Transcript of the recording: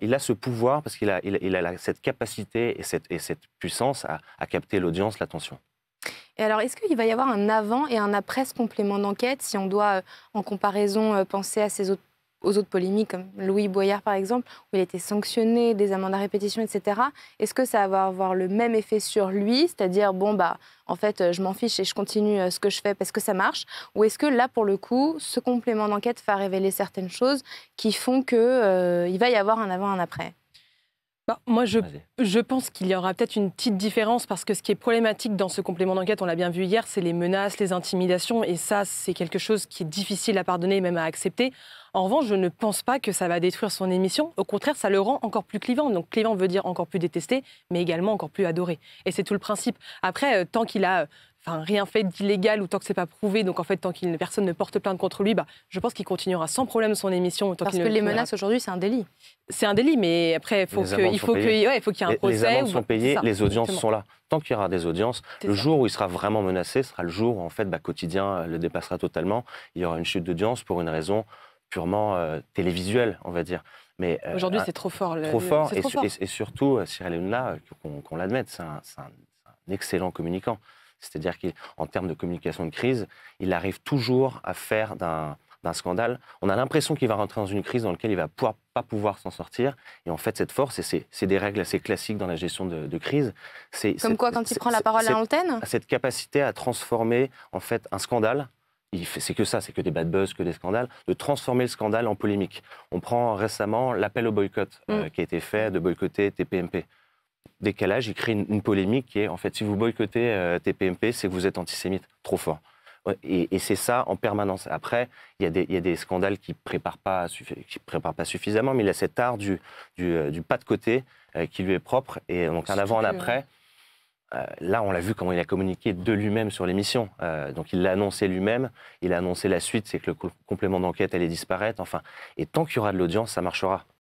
il a ce pouvoir parce qu'il a, cette capacité et cette, puissance à, à capter l'audience, l'attention. Et alors, est-ce qu'il va y avoir un avant et un après ce complément d'enquête, si on doit, euh, en comparaison, euh, penser à ces autres aux autres polémiques, comme Louis Boyard par exemple, où il était sanctionné, des amendes à répétition, etc. Est-ce que ça va avoir le même effet sur lui C'est-à-dire, bon, bah, en fait, je m'en fiche et je continue euh, ce que je fais parce que ça marche Ou est-ce que là, pour le coup, ce complément d'enquête va révéler certaines choses qui font qu'il euh, va y avoir un avant, un après bah, moi, je, je pense qu'il y aura peut-être une petite différence parce que ce qui est problématique dans ce complément d'enquête, on l'a bien vu hier, c'est les menaces, les intimidations, et ça, c'est quelque chose qui est difficile à pardonner et même à accepter. En revanche, je ne pense pas que ça va détruire son émission. Au contraire, ça le rend encore plus clivant. Donc, clivant veut dire encore plus détesté, mais également encore plus adoré. Et c'est tout le principe. Après, euh, tant qu'il a euh, rien fait d'illégal ou tant que c'est pas prouvé. Donc en fait, tant que personne ne porte plainte contre lui, bah, je pense qu'il continuera sans problème son émission. Parce que les menaces aujourd'hui, c'est un délit. C'est un délit, mais après, faut il faut qu'il y ait un procès. Les amendes sont payées, les audiences sont là. Tant qu'il y aura des audiences, le jour où il sera vraiment menacé sera le jour où en fait, bah, quotidien le dépassera totalement. Il y aura une chute d'audience pour une raison purement euh, télévisuelle, on va dire. Mais euh, aujourd'hui, ah, c'est trop fort. trop fort, et, surtout, euh, Cyril Hanouna, qu'on l'admette, c'est un excellent communicant. C'est-à-dire qu'en termes de communication de crise, il arrive toujours à faire d'un scandale. On a l'impression qu'il va rentrer dans une crise dans laquelle il va pouvoir, pas pouvoir s'en sortir. Et en fait, cette force, et c'est des règles assez classiques dans la gestion de, crise, c'est comme quoi quand il prend la parole à l'antenne, cette capacité à transformer en fait un scandale. C'est que ça, c'est que des bad buzz, que des scandales, de transformer le scandale en polémique. On prend récemment l'appel au boycott mm. euh, qui a été fait de boycotter TPMP décalage, il crée une, polémique qui est en fait, si vous boycottez euh, TPMP, c'est que vous êtes antisémite, trop fort. Et, c'est ça en permanence. Après, il y, y, a des scandales qui ne préparent, pas, qui préparent pas suffisamment, mais il a cet art du, du, euh, pas de côté euh, qui lui est propre. Et donc, un avant, un après. là, on l'a vu comment il a communiqué de lui-même sur l'émission. donc, il l'a annoncé lui-même. Il a annoncé la suite, c'est que le complément d'enquête allait disparaître. Enfin, et tant qu'il y aura de l'audience, ça marchera.